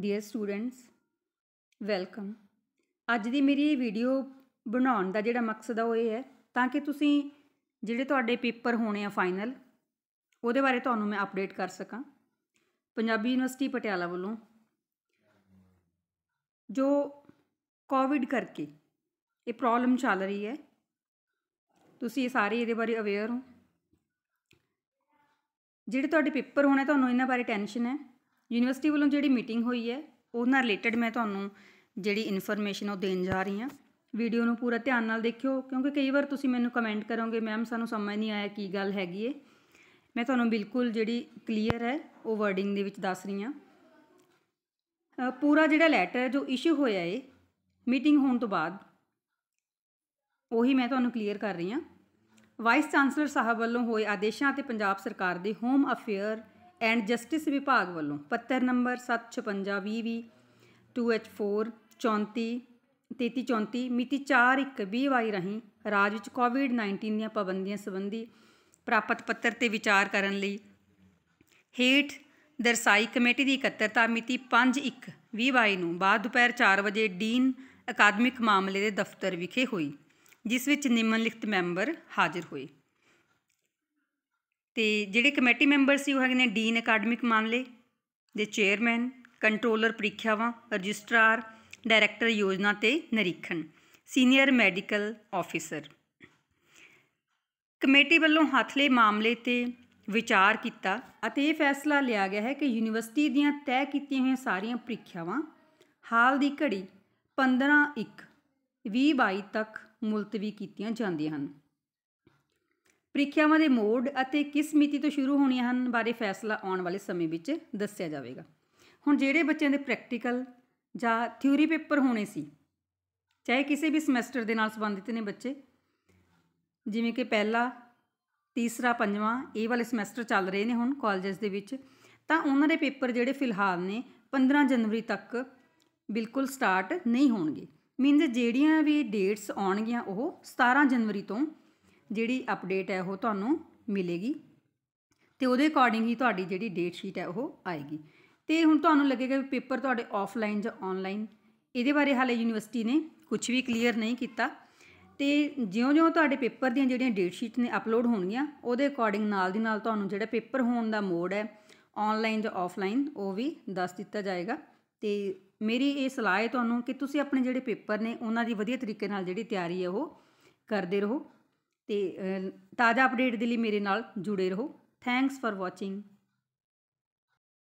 dear students welcome ਅੱਜ ਦੀ ਮੇਰੀ video ਬਣਾਉਣ ਦਾ ਜਿਹੜਾ ਮਕਸਦ ਆ ਉਹ ਇਹ ਹੈ ਤਾਂ ਕਿ ਤੁਸੀਂ ਜਿਹੜੇ ਤੁਹਾਡੇ ਪੇਪਰ ਹੋਣੇ ਆ ਫਾਈਨਲ ਉਹਦੇ ਬਾਰੇ ਤੁਹਾਨੂੰ ਮੈਂ ਅਪਡੇਟ ਕਰ ਸਕਾਂ ਪੰਜਾਬੀ ਯੂਨੀਵਰਸਿਟੀ ਪਟਿਆਲਾ ਵੱਲੋਂ ਜੋ ਕੋਵਿਡ ਕਰਕੇ ਇਹ ਪ੍ਰੋਬਲਮ ਚੱਲ ਰਹੀ ਹੈ ਤੁਸੀਂ ਸਾਰੇ ਇਹਦੇ ਬਾਰੇ ਅਵੇਅਰ ਹੋ ਜਿਹੜੇ ਤੁਹਾਡੇ ਪੇਪਰ ਹੋਣੇ ਤੁਹਾਨੂੰ ਇਹਨਾਂ ਬਾਰੇ ਟੈਨਸ਼ਨ ਹੈ ਯੂਨੀਵਰਸਿਟੀ ਵੱਲੋਂ ਜਿਹੜੀ ਮੀਟਿੰਗ ਹੋਈ ਹੈ ਉਹਨਾਂ ਰਿਲੇਟਡ ਮੈਂ ਤੁਹਾਨੂੰ ਜਿਹੜੀ ਇਨਫੋਰਮੇਸ਼ਨ ਉਹ ਦੇਣ ਜਾ ਰਹੀ ਹਾਂ ਵੀਡੀਓ ਨੂੰ ਪੂਰਾ ਧਿਆਨ ਨਾਲ ਦੇਖਿਓ ਕਿਉਂਕਿ ਕਈ ਵਾਰ ਤੁਸੀਂ ਮੈਨੂੰ ਕਮੈਂਟ ਕਰੋਗੇ ਮੈਮ ਸਾਨੂੰ ਸਮਝ ਨਹੀਂ ਆਇਆ ਕੀ ਗੱਲ ਹੈਗੀ ਏ ਮੈਂ ਤੁਹਾਨੂੰ ਬਿਲਕੁਲ ਜਿਹੜੀ ਕਲੀਅਰ ਹੈ ਉਹ ਵਰਡਿੰਗ ਦੇ ਵਿੱਚ ਦੱਸ ਰਹੀ ਹਾਂ ਪੂਰਾ ਜਿਹੜਾ ਲੈਟਰ ਜੋ ਇਸ਼ੂ ਹੋਇਆ ਏ ਮੀਟਿੰਗ ਹੋਣ ਤੋਂ ਬਾਅਦ ਉਹੀ ਮੈਂ ਤੁਹਾਨੂੰ ਕਲੀਅਰ ਕਰ ਰਹੀ ਹਾਂ ਵਾਈਸ ਚਾਂਸਲਰ ਸਾਹਿਬ ਵੱਲੋਂ ਹੋਏ ਆਦੇਸ਼ਾਂ ਤੇ ਪੰਜਾਬ ਸਰਕਾਰ ਦੇ ਹੋਮ ਅਫੇਅਰ ਐਂਡ ਜਸਟਿਸ ਵਿਭਾਗ ਵੱਲੋਂ ਪੱਤਰ ਨੰਬਰ 75620 2H4 34 3334 ਮਿਤੀ 4/1/20 ਵਾਈ ਰਾਜ ਵਿੱਚ ਕੋਵਿਡ-19 ਦੀਆਂ ਪਾਬੰਦੀਆਂ ਸੰਬੰਧੀ ਪ੍ਰਾਪਤ ਪੱਤਰ ਤੇ ਵਿਚਾਰ ਕਰਨ ਲਈ ਹੇਠ ਦਰਸਾਈ ਕਮੇਟੀ ਦੀ ਇਕੱਤਰਤਾ ਮਿਤੀ 5 1 2020 ਨੂੰ ਬਾਅਦ ਦੁਪਹਿਰ 4 ਵਜੇ ਡੀਨ ਅਕਾਦਮਿਕ ਮਾਮਲੇ ਦੇ ਦਫ਼ਤਰ ਵਿਖੇ ਹੋਈ ਜਿਸ ਵਿੱਚ ਨਿਮਨਲਿਖਤ ਮੈਂਬਰ ਹਾਜ਼ਰ ਹੋਏ ਤੇ ਜਿਹੜੇ ਕਮੇਟੀ ਮੈਂਬਰ ਸੀ ਉਹ ਹੈਗੇ ਨੇ ਡੀਨ ਅਕੈਡਮਿਕ ਮਾਮਲੇ ਦੇ ਚੇਅਰਮੈਨ ਕੰਟਰੋਲਰ ਪ੍ਰੀਖਿਆਵਾਂ ਰਜਿਸਟਰਾਰ ਡਾਇਰੈਕਟਰ ਯੋਜਨਾ ਤੇ ਨਿਰੀਖਣ ਸੀਨੀਅਰ ਮੈਡੀਕਲ ਆਫੀਸਰ ਕਮੇਟੀ ਵੱਲੋਂ ਹੱਥਲੇ ਮਾਮਲੇ ਤੇ ਵਿਚਾਰ ਕੀਤਾ ਅਤੇ ਇਹ ਫੈਸਲਾ ਲਿਆ ਗਿਆ ਹੈ ਕਿ ਯੂਨੀਵਰਸਿਟੀ ਦੀਆਂ ਤੈਅ ਕੀਤੀਆਂ ਹੋਈਆਂ ਸਾਰੀਆਂ ਪ੍ਰੀਖਿਆਵਾਂ ਹਾਲ ਦੀ ਘੜੀ 15 1 2022 ਤੱਕ ਮੁਲਤਵੀ ਕੀਤੀਆਂ ਜਾਂਦੀਆਂ ਹਨ ਪ੍ਰੀਖਿਆਵਾਂ ਦੇ ਮੋਡ ਅਤੇ ਕਿਸ ਮਿਤੀ ਤੋਂ ਸ਼ੁਰੂ ਹੋਣੀਆਂ ਹਨ ਬਾਰੇ ਫੈਸਲਾ ਆਉਣ ਵਾਲੇ ਸਮੇਂ ਵਿੱਚ ਦੱਸਿਆ ਜਾਵੇਗਾ ਹੁਣ ਜਿਹੜੇ ਬੱਚਿਆਂ ਦੇ ਪ੍ਰੈਕਟੀਕਲ ਜਾਂ ਥਿਊਰੀ ਪੇਪਰ ਹੋਣੇ ਸੀ ਚਾਹੇ ਕਿਸੇ ਵੀ ਸਮੈਸਟਰ ਦੇ ਨਾਲ ਸੰਬੰਧਿਤ ਨੇ ਬੱਚੇ ਜਿਵੇਂ ਕਿ ਪਹਿਲਾ ਤੀਸਰਾ ਪੰਜਵਾਂ ਇਹ ਵਾਲੇ ਸਮੈਸਟਰ ਚੱਲ ਰਹੇ ਨੇ ਹੁਣ ਕਾਲਜਸ ਦੇ ਵਿੱਚ ਤਾਂ ਉਹਨਾਂ ਦੇ ਪੇਪਰ ਜਿਹੜੇ ਫਿਲਹਾਲ ਨੇ 15 ਜਨਵਰੀ ਤੱਕ ਬਿਲਕੁਲ ਸਟਾਰਟ ਨਹੀਂ ਹੋਣਗੇ ਮੀਨਸ ਜਿਹੜੀਆਂ ਵੀ ਡੇਟਸ ਆਉਣਗੀਆਂ ਉਹ 17 ਜਨਵਰੀ ਤੋਂ ਜਿਹੜੀ ਅਪਡੇਟ ਹੈ ਉਹ ਤੁਹਾਨੂੰ ਮਿਲੇਗੀ ਤੇ ਉਹਦੇ ਅਕੋਰਡਿੰਗ ਹੀ ਤੁਹਾਡੀ ਜਿਹੜੀ ਡੇਟ ਸ਼ੀਟ ਹੈ ਉਹ ਆਏਗੀ ਤੇ ਹੁਣ ਤੁਹਾਨੂੰ ਲੱਗੇਗਾ ਵੀ ਪੇਪਰ ਤੁਹਾਡੇ ਆਫਲਾਈਨ ਜਾਂ ਆਨਲਾਈਨ ਇਹਦੇ ਬਾਰੇ ਹਾਲੇ ਯੂਨੀਵਰਸਿਟੀ ਨੇ ਕੁਝ ਵੀ ਕਲੀਅਰ ਨਹੀਂ ਕੀਤਾ ਤੇ ਜਿਉਂ-ਜਿਉਂ ਤੁਹਾਡੇ ਪੇਪਰ ਦੀਆਂ ਜਿਹੜੀਆਂ ਡੇਟ ਸ਼ੀਟ ਨੇ ਅਪਲੋਡ ਹੋਣਗੀਆਂ ਉਹਦੇ ਅਕੋਰਡਿੰਗ ਨਾਲ ਦੀ ਨਾਲ ਤੁਹਾਨੂੰ ਜਿਹੜਾ ਪੇਪਰ ਹੋਣ ਦਾ ਮੋਡ ਹੈ ਆਨਲਾਈਨ ਜਾਂ ਆਫਲਾਈਨ ਉਹ ਵੀ ਦੱਸ ਦਿੱਤਾ ਜਾਏਗਾ ਤੇ ਮੇਰੀ ਇਹ ਸਲਾਹ ਹੈ ਤੁਹਾਨੂੰ ਕਿ ਤੁਸੀਂ ਆਪਣੇ ਜਿਹੜੇ ਪੇਪਰ ਨੇ ਉਹਨਾਂ ਦੀ ਵਧੀਆ ਤਰੀਕੇ ਨਾਲ ਜਿਹੜੀ ਤਿਆਰੀ ਹੈ ਉਹ ਕਰਦੇ ਰਹੋ ਤੇ ਤਾਜ਼ਾ ਅਪਡੇਟ ਦੇ ਲਈ ਮੇਰੇ ਨਾਲ ਜੁੜੇ ਰਹੋ ਥੈਂਕਸ ਫਾਰ ਵਾਚਿੰਗ